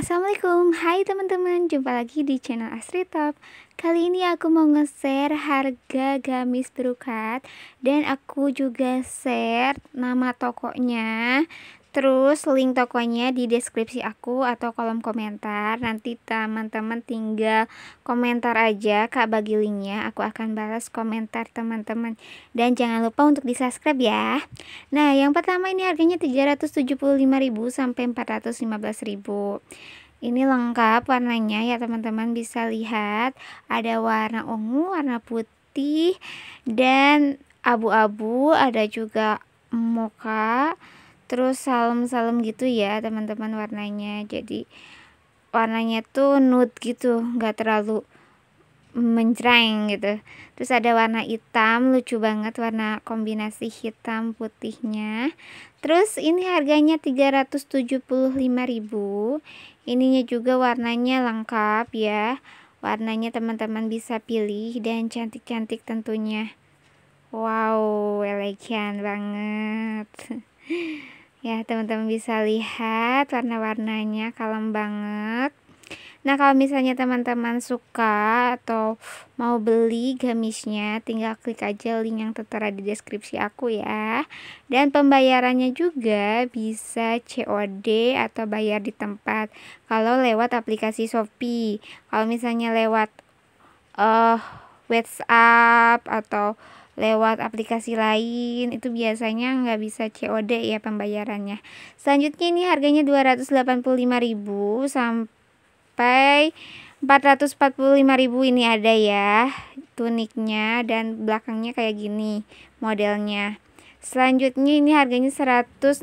Assalamualaikum, hai teman-teman, jumpa lagi di channel Astri Top Kali ini aku mau nge-share harga gamis berukat Dan aku juga share nama tokonya Terus link tokonya di deskripsi aku atau kolom komentar. Nanti teman-teman tinggal komentar aja Kak bagi linknya. Aku akan balas komentar teman-teman. Dan jangan lupa untuk di subscribe ya. Nah yang pertama ini harganya 375.000 sampai 415.000 ini lengkap warnanya ya teman-teman bisa lihat ada warna ungu warna putih dan abu-abu ada juga moka terus salem-salem gitu ya teman-teman warnanya jadi warnanya tuh nude gitu nggak terlalu mencereng gitu terus ada warna hitam lucu banget warna kombinasi hitam putihnya terus ini harganya 375.000 ininya juga warnanya lengkap ya warnanya teman-teman bisa pilih dan cantik-cantik tentunya wow elegan banget Ya, teman-teman bisa lihat warna-warnanya kalem banget. Nah, kalau misalnya teman-teman suka atau mau beli gamisnya, tinggal klik aja link yang tertera di deskripsi aku ya. Dan pembayarannya juga bisa COD atau bayar di tempat. Kalau lewat aplikasi Shopee, kalau misalnya lewat uh, WhatsApp atau lewat aplikasi lain itu biasanya nggak bisa COD ya pembayarannya selanjutnya ini harganya 285.000 sampai 445.000 ini ada ya tuniknya dan belakangnya kayak gini modelnya selanjutnya ini harganya 165.000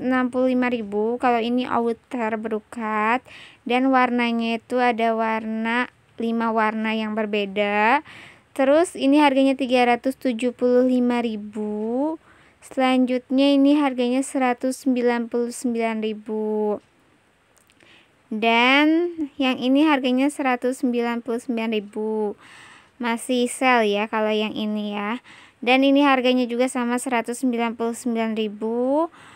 kalau ini outer berukat dan warnanya itu ada warna 5 warna yang berbeda Terus ini harganya 375.000. Selanjutnya ini harganya 199.000. Dan yang ini harganya 199.000. Masih sell ya kalau yang ini ya. Dan ini harganya juga sama 199.000.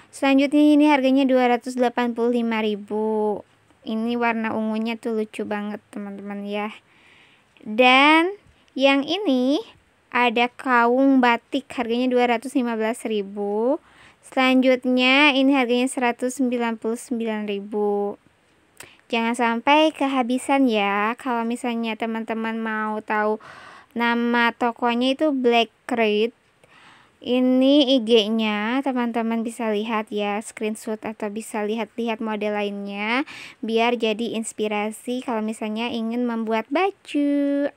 Selanjutnya ini harganya 285.000. Ini warna ungunya tuh lucu banget, teman-teman ya. Dan yang ini ada kaung batik harganya 215.000. Selanjutnya ini harganya 199.000. Jangan sampai kehabisan ya. Kalau misalnya teman-teman mau tahu nama tokonya itu Black Crate ini IG-nya teman-teman bisa lihat ya screenshot atau bisa lihat-lihat model lainnya biar jadi inspirasi kalau misalnya ingin membuat baju